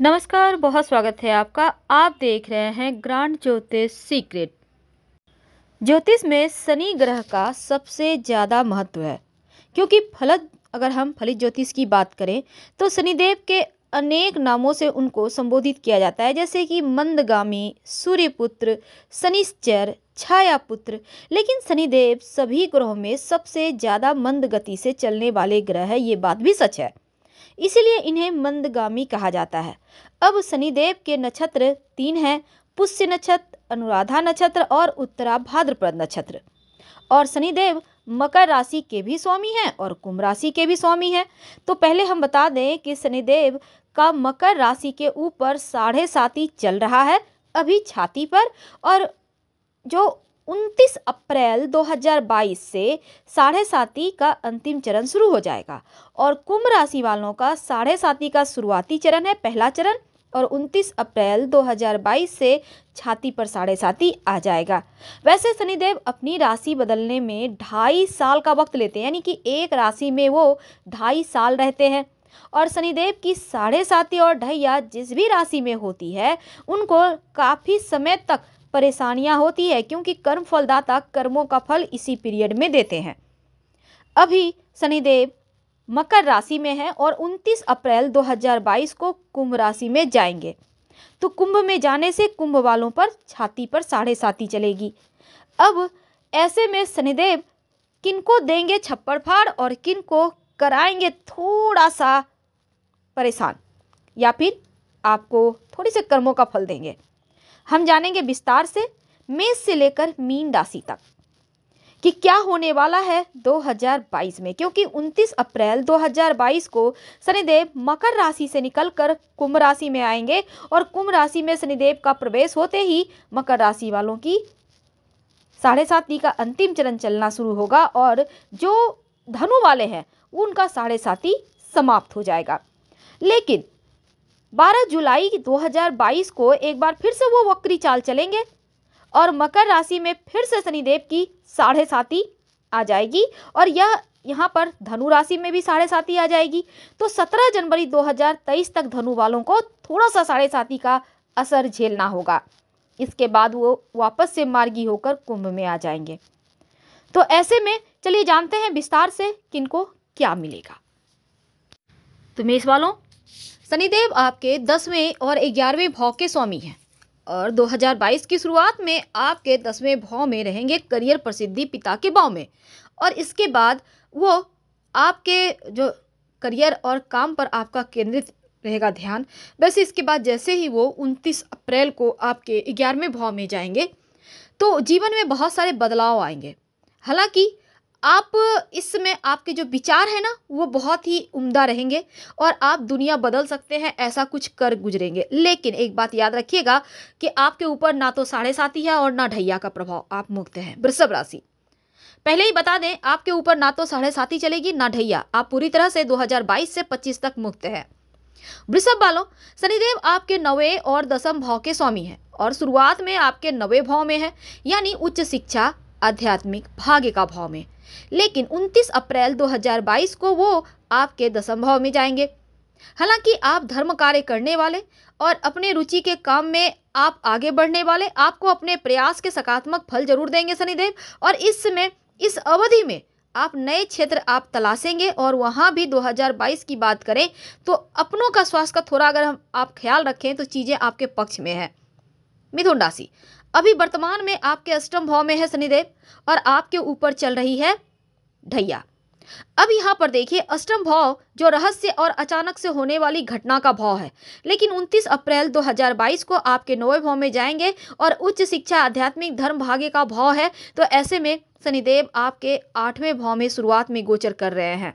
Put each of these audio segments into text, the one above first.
नमस्कार बहुत स्वागत है आपका आप देख रहे हैं ग्रांड ज्योतिष सीक्रेट ज्योतिष में शनि ग्रह का सबसे ज़्यादा महत्व है क्योंकि फलत अगर हम फलित ज्योतिष की बात करें तो शनिदेव के अनेक नामों से उनको संबोधित किया जाता है जैसे कि मंदगामी सूर्यपुत्र शनिश्चर छाया पुत्र लेकिन शनिदेव सभी ग्रहों में सबसे ज़्यादा मंद गति से चलने वाले ग्रह है ये बात भी सच है इसलिए इन्हें मंदगामी कहा जाता है अब शनिदेव के नक्षत्र तीन हैं पुष्य नक्षत्र अनुराधा नक्षत्र और उत्तरा भाद्रपद नक्षत्र और शनिदेव मकर राशि के भी स्वामी हैं और कुंभ राशि के भी स्वामी हैं तो पहले हम बता दें कि शनिदेव का मकर राशि के ऊपर साढ़े साथी चल रहा है अभी छाती पर और जो उनतीस अप्रैल 2022 से साढ़े साथी का अंतिम चरण शुरू हो जाएगा और कुंभ राशि वालों का साढ़े साथी का शुरुआती चरण है पहला चरण और 29 अप्रैल 2022 से छाती पर साढ़े साथी आ जाएगा वैसे शनिदेव अपनी राशि बदलने में ढाई साल का वक्त लेते हैं यानी कि एक राशि में वो ढाई साल रहते हैं और शनिदेव की साढ़े साथी और ढैया जिस भी राशि में होती है उनको काफ़ी समय तक परेशानियां होती है क्योंकि कर्म फलदाता कर्मों का फल इसी पीरियड में देते हैं अभी शनिदेव मकर राशि में है और 29 अप्रैल 2022 को कुंभ राशि में जाएंगे तो कुंभ में जाने से कुंभ वालों पर छाती पर साढ़े साती चलेगी अब ऐसे में शनिदेव किनको देंगे छप्पड़ फाड़ और किनको कराएंगे थोड़ा सा परेशान या फिर आपको थोड़ी से कर्मों का फल देंगे हम जानेंगे विस्तार से मेष से लेकर मीन राशि तक कि क्या होने वाला है 2022 में क्योंकि 29 अप्रैल 2022 को शनिदेव मकर राशि से निकलकर कुंभ राशि में आएंगे और कुंभ राशि में शनिदेव का प्रवेश होते ही मकर राशि वालों की साढ़े साथी का अंतिम चरण चलना शुरू होगा और जो धनु वाले हैं उनका साढ़े साथी समाप्त हो जाएगा लेकिन 12 जुलाई 2022 को एक बार फिर से वो वक्री चाल चलेंगे और मकर राशि में फिर से शनिदेव की साढ़े साथी आ जाएगी और यह यहाँ पर धनु राशि में भी साढ़े साथी आ जाएगी तो 17 जनवरी 2023 तक धनु वालों को थोड़ा सा साढ़े साथी का असर झेलना होगा इसके बाद वो वापस से मार्गी होकर कुंभ में आ जाएंगे तो ऐसे में चलिए जानते हैं विस्तार से किनको क्या मिलेगा तो मेष वालों शनिदेव आपके दसवें और ग्यारहवें भाव के स्वामी हैं और 2022 की शुरुआत में आपके दसवें भाव में रहेंगे करियर प्रसिद्धि पिता के भाव में और इसके बाद वो आपके जो करियर और काम पर आपका केंद्रित रहेगा ध्यान वैसे इसके बाद जैसे ही वो 29 अप्रैल को आपके ग्यारहवें भाव में जाएंगे तो जीवन में बहुत सारे बदलाव आएंगे हालांकि आप इसमें आपके जो विचार हैं ना वो बहुत ही उम्दा रहेंगे और आप दुनिया बदल सकते हैं ऐसा कुछ कर गुजरेंगे लेकिन एक बात याद रखिएगा कि आपके ऊपर ना तो साढ़े साथी है और ना ढैया का प्रभाव आप मुक्त हैं वृषभ राशि पहले ही बता दें आपके ऊपर ना तो साढ़े साथी चलेगी ना ढैया आप पूरी तरह से 2022 से 25 तक मुक्त हैं वृषभ बालों शनिदेव आपके नवे और दसम भाव के स्वामी हैं और शुरुआत में आपके नवे भाव में है यानी उच्च शिक्षा आध्यात्मिक भाग्य का भाव में लेकिन 29 अप्रैल 2022 को वो आपके भाव में जाएंगे हालांकि आप धर्म कार्य करने वाले और अपने रुचि के काम में आप आगे बढ़ने वाले आपको अपने प्रयास के सकारात्मक फल जरूर देंगे शनिदेव और इस समय इस अवधि में आप नए क्षेत्र आप तलाशेंगे और वहाँ भी 2022 की बात करें तो अपनों का स्वास्थ्य का थोड़ा अगर हम आप ख्याल रखें तो चीज़ें आपके पक्ष में है मिथुन राशि अभी वर्तमान में आपके अष्टम भाव में है शनिदेव और आपके ऊपर चल रही है ढैया अब यहाँ पर देखिए अष्टम भाव जो रहस्य और अचानक से होने वाली घटना का भाव है लेकिन 29 अप्रैल 2022 को आपके नौवे भाव में जाएंगे और उच्च शिक्षा आध्यात्मिक धर्म भाग्य का भाव है तो ऐसे में शनिदेव आपके आठवें भाव में शुरुआत में गोचर कर रहे हैं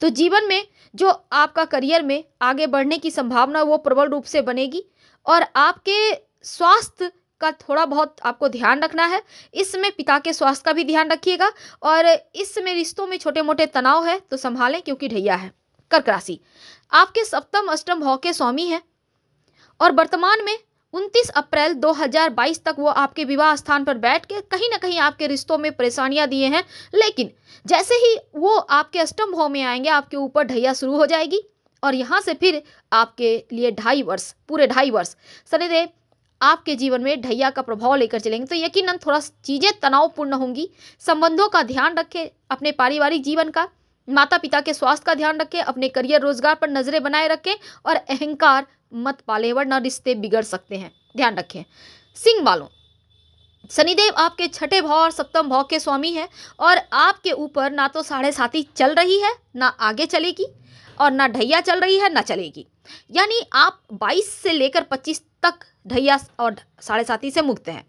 तो जीवन में जो आपका करियर में आगे बढ़ने की संभावना वो प्रबल रूप से बनेगी और आपके स्वास्थ्य का थोड़ा बहुत आपको ध्यान रखना है इसमें पिता के स्वास्थ्य का भी ध्यान रखिएगा और इसमें रिश्तों में छोटे मोटे तनाव है तो संभालें क्योंकि ढैया है कर्क राशि आपके सप्तम अष्टम भाव के स्वामी हैं और वर्तमान में 29 अप्रैल 2022 तक वो आपके विवाह स्थान पर बैठ के कहीं ना कहीं आपके रिश्तों में परेशानियां दिए हैं लेकिन जैसे ही वो आपके अष्टम भाव में आएंगे आपके ऊपर ढैया शुरू हो जाएगी और यहाँ से फिर आपके लिए ढाई वर्ष पूरे ढाई वर्ष शनिदेव आपके जीवन में ढैया का प्रभाव लेकर चलेंगे तो यकीनन थोड़ा चीज़ें तनावपूर्ण होंगी संबंधों का ध्यान रखें अपने पारिवारिक जीवन का माता पिता के स्वास्थ्य का ध्यान रखें अपने करियर रोजगार पर नजरें बनाए रखें और अहंकार मत पाले वरना रिश्ते बिगड़ सकते हैं ध्यान रखें सिंह वालों शनिदेव आपके छठे भाव और सप्तम भाव के स्वामी हैं और आपके ऊपर ना तो साढ़े साथी चल रही है ना आगे चलेगी और ना ढैया चल रही है ना चलेगी यानी आप 22 से लेकर 25 तक ढैया और साढ़े साथी से मुक्त हैं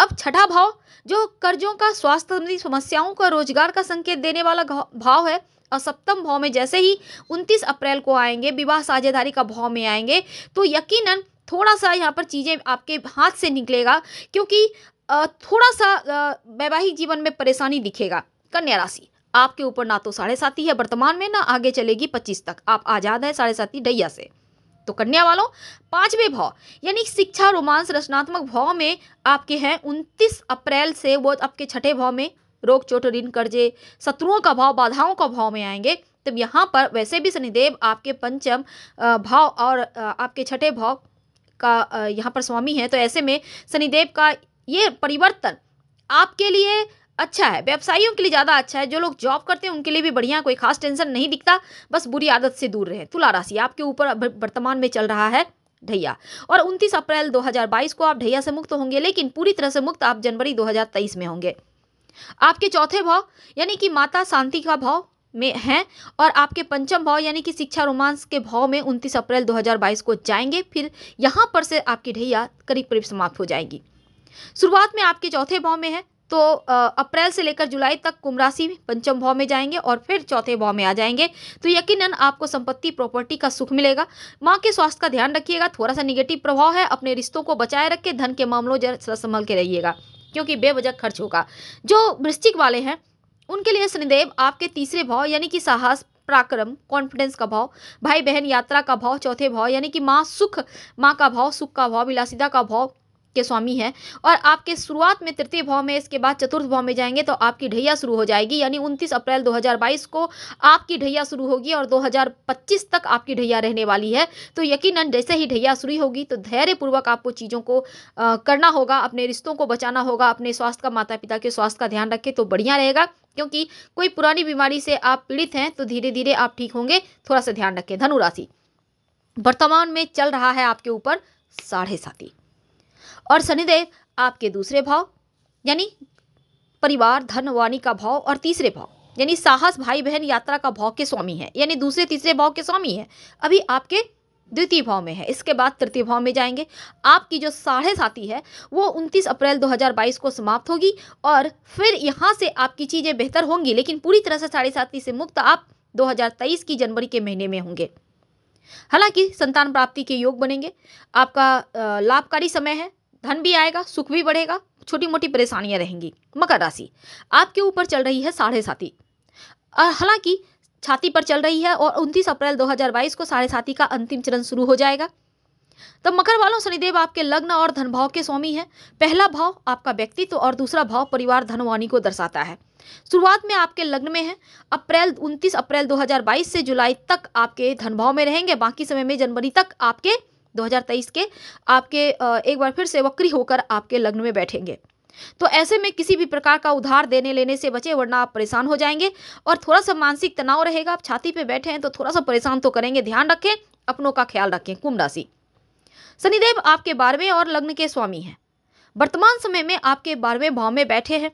अब छठा भाव जो कर्जों का स्वास्थ्य संबंधी समस्याओं का रोजगार का संकेत देने वाला भाव है और सप्तम भाव में जैसे ही 29 अप्रैल को आएंगे विवाह साझेदारी का भाव में आएंगे तो यकीनन थोड़ा सा यहाँ पर चीज़ें आपके हाथ से निकलेगा क्योंकि थोड़ा सा वैवाहिक जीवन में परेशानी दिखेगा कन्या राशि आपके ऊपर ना तो साढ़े साथी है वर्तमान में ना आगे चलेगी पच्चीस तक आप आज़ाद है साढ़े साथी ढैया से तो कन्या वालों पांचवें भाव यानी शिक्षा रोमांस रचनात्मक भाव में आपके हैं उनतीस अप्रैल से वो आपके छठे भाव में रोग चोट ऋण कर्जे शत्रुओं का भाव बाधाओं का भाव में आएंगे तब यहाँ पर वैसे भी शनिदेव आपके पंचम भाव और आपके छठे भाव का यहाँ पर स्वामी है तो ऐसे में शनिदेव का ये परिवर्तन आपके लिए अच्छा है व्यवसायियों के लिए ज़्यादा अच्छा है जो लोग जॉब करते हैं उनके लिए भी बढ़िया कोई खास टेंशन नहीं दिखता बस बुरी आदत से दूर रहे तुला राशि आपके ऊपर वर्तमान में चल रहा है ढैया और 29 अप्रैल 2022 को आप ढैया से मुक्त होंगे लेकिन पूरी तरह से मुक्त आप जनवरी 2023 में होंगे आपके चौथे भाव यानी कि माता शांति का भाव में हैं और आपके पंचम भाव यानी कि शिक्षा रोमांस के भाव में 29 अप्रैल 2022 को जाएंगे फिर यहाँ पर से आपकी ढैया करीब करीब समाप्त हो जाएगी शुरुआत में आपके चौथे भाव में है तो अप्रैल से लेकर जुलाई तक कुंभ राशि पंचम भाव में जाएंगे और फिर चौथे भाव में आ जाएंगे तो यकीनन आपको संपत्ति प्रॉपर्टी का सुख मिलेगा माँ के स्वास्थ्य का ध्यान रखिएगा थोड़ा सा निगेटिव प्रभाव है अपने रिश्तों को बचाए रखे धन के मामलों जरा संभल के रहिएगा क्योंकि बेवजह खर्च होगा जो वृश्चिक वाले हैं उनके लिए शनिदेव आपके तीसरे भाव यानी कि साहस पराक्रम कॉन्फिडेंस का भाव भाई बहन यात्रा का भाव चौथे भाव यानी कि माँ सुख माँ का भाव सुख का भाव विलासिता का भाव के स्वामी है और आपके शुरुआत में तृतीय भाव में इसके बाद चतुर्थ भाव में जाएंगे तो आपकी ढैया शुरू हो जाएगी यानी उनतीस अप्रैल 2022 को आपकी ढैया शुरू होगी और 2025 तक आपकी ढैया रहने वाली है तो यकीनन जैसे ही ढैया शुरू होगी तो धैर्यपूर्वक आपको चीज़ों को आ, करना होगा अपने रिश्तों को बचाना होगा अपने स्वास्थ्य का माता पिता के स्वास्थ्य का ध्यान रखें तो बढ़िया रहेगा क्योंकि कोई पुरानी बीमारी से आप पीड़ित हैं तो धीरे धीरे आप ठीक होंगे थोड़ा सा ध्यान रखें धनुराशि वर्तमान में चल रहा है आपके ऊपर साढ़े साथी और शनिदेव आपके दूसरे भाव यानी परिवार धन वाणी का भाव और तीसरे भाव यानी साहस भाई बहन यात्रा का भाव के स्वामी है यानी दूसरे तीसरे भाव के स्वामी है अभी आपके द्वितीय भाव में है इसके बाद तृतीय भाव में जाएंगे आपकी जो साढ़े साथी है वो 29 अप्रैल 2022 को समाप्त होगी और फिर यहाँ से आपकी चीज़ें बेहतर होंगी लेकिन पूरी तरह से साढ़े साथी से मुक्त आप 2023 की जनवरी के महीने में होंगे हालांकि संतान प्राप्ति के योग बनेंगे आपका लाभकारी समय है धन भी आएगा सुख भी बढ़ेगा छोटी मोटी परेशानियां रहेंगी मकर राशि आपके ऊपर चल रही है साढ़े साथी हालांकि छाती पर चल रही है और उनतीस अप्रैल 2022 को साढ़े साथी का अंतिम चरण शुरू हो जाएगा तो मकर वालों शनिदेव आपके लग्न और धन भाव के स्वामी हैं पहला भाव आपका व्यक्तित्व तो और दूसरा भाव परिवार धनवानी को दर्शाता है शुरुआत में आपके लग्न में है अप्रैल 29 अप्रैल 2022 से जुलाई तक आपके धन भाव में रहेंगे बाकी समय में जनवरी तक आपके 2023 के आपके एक बार फिर से वक्री होकर आपके लग्न में बैठेंगे तो ऐसे में किसी भी प्रकार का उधार देने लेने से बचे वरना आप परेशान हो जाएंगे और थोड़ा सा मानसिक तनाव रहेगा आप छाती पे बैठे हैं तो थोड़ा सा परेशान तो करेंगे ध्यान रखें अपनों का ख्याल रखें कुंभ राशि शनिदेव आपके बारहवें और लग्न के स्वामी हैं वर्तमान समय में आपके बारहवें भाव में बैठे हैं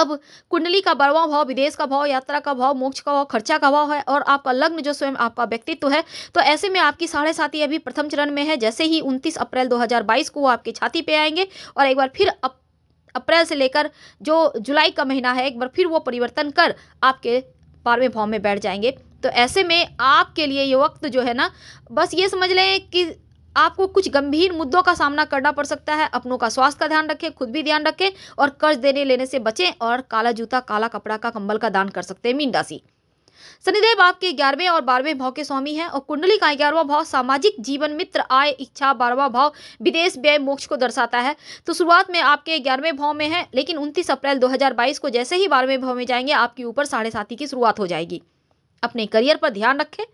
अब कुंडली का बड़वा भाव विदेश का भाव यात्रा का भाव मोक्ष का भाव खर्चा का भाव है और आपका लग्न जो स्वयं आपका व्यक्तित्व है तो ऐसे में आपकी साढ़े साथी अभी प्रथम चरण में है जैसे ही उनतीस अप्रैल दो को वो आपकी छाती पे आएंगे और एक बार फिर अप अप्रैल से लेकर जो जुलाई का महीना है एक बार फिर वो परिवर्तन कर आपके बारहवें भाव में बैठ जाएंगे तो ऐसे में आपके लिए ये वक्त जो है ना बस ये समझ लें कि आपको कुछ गंभीर मुद्दों का सामना करना पड़ सकता है अपनों का स्वास्थ्य का ध्यान रखें खुद भी ध्यान रखें और कर्ज देने लेने से बचें और काला जूता काला कपड़ा का कंबल का दान कर सकते हैं मीन राशि शनिदेव आपके ग्यारहवें और बारहवें भाव के स्वामी हैं और कुंडली का ग्यारहवा भाव सामाजिक जीवन मित्र आय इच्छा बारहवा भाव विदेश व्यय मोक्ष को दर्शाता है तो शुरुआत में आपके ग्यारहवें भाव में है लेकिन उनतीस अप्रैल 2022 को जैसे ही बारहवें भाव में जाएंगे आपके ऊपर साढ़े साथी की शुरुआत हो जाएगी अपने करियर पर ध्यान रखें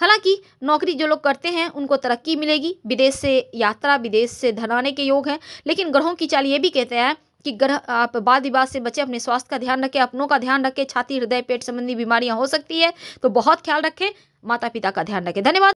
हालांकि नौकरी जो लोग करते हैं उनको तरक्की मिलेगी विदेश से यात्रा विदेश से धन आने के योग हैं लेकिन ग्रहों की चाल ये भी कहते हैं कि ग्रह आप वाद विवाद से बचें अपने स्वास्थ्य का ध्यान रखें अपनों का ध्यान रखें छाती हृदय पेट संबंधी बीमारियां हो सकती है तो बहुत ख्याल रखें माता पिता का ध्यान रखें धन्यवाद